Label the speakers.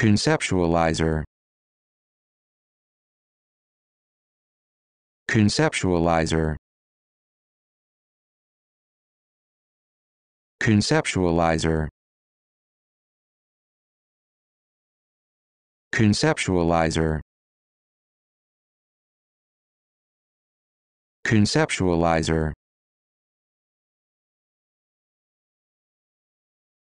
Speaker 1: Conceptualizer Conceptualizer Conceptualizer Conceptualizer Conceptualizer